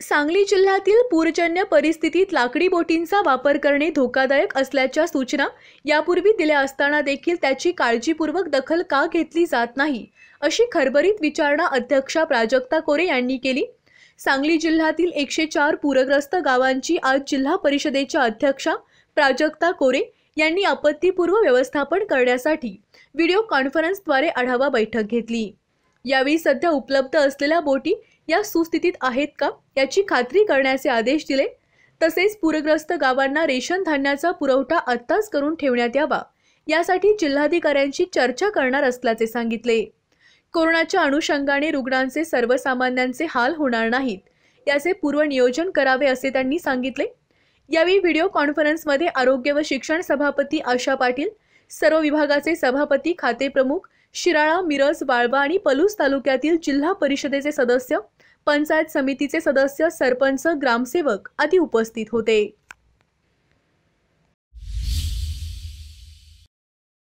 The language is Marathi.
सांगली जिल्ह्यातील पूरजन्य परिस्थितीत लाकडी बोटींचा वापर करणे धोकादायक असल्याच्या सूचना यापूर्वी दिल्या असताना देखील त्याची काळजीपूर्वक दखल का घेतली जात नाही अशी खरबरीत विचारणा अध्यक्षा प्राजक्ता कोरे यांनी केली सांगली जिल्ह्यातील एकशे चार पूरग्रस्त गावांची आज जिल्हा परिषदेच्या अध्यक्षा प्राजक्ता कोरे यांनी आपत्तीपूर्व व्यवस्थापन करण्यासाठी व्हिडिओ कॉन्फरन्सद्वारे आढावा बैठक घेतली यावेळी सध्या उपलब्ध असलेल्या बोटी या सुस्थितीत आहेत का याची खात्री करण्याचे आदेश दिले तसेच पूरग्रस्त गावांना रेशन धान्याचा पुरवठा आत्ताच करून ठेवण्यात यावा यासाठी जिल्हाधिकाऱ्यांशी चर्चा करणार असल्याचे सांगितले कोरोनाच्या अनुषंगाने रुग्णांचे सर्वसामान्यांचे हाल होणार नाहीत याचे नियोजन करावे असे त्यांनी सांगितले यावेळी व्हिडिओ कॉन्फरन्समध्ये आरोग्य व शिक्षण सभापती आशा पाटील सर्व विभागाचे सभापती खातेप्रमुख शिराळा मिरज वाळवा आणि पलूस तालुक्यातील जिल्हा परिषदेचे सदस्य पंचायत समितीचे सदस्य सरपंच ग्रामसेवक आदी उपस्थित होते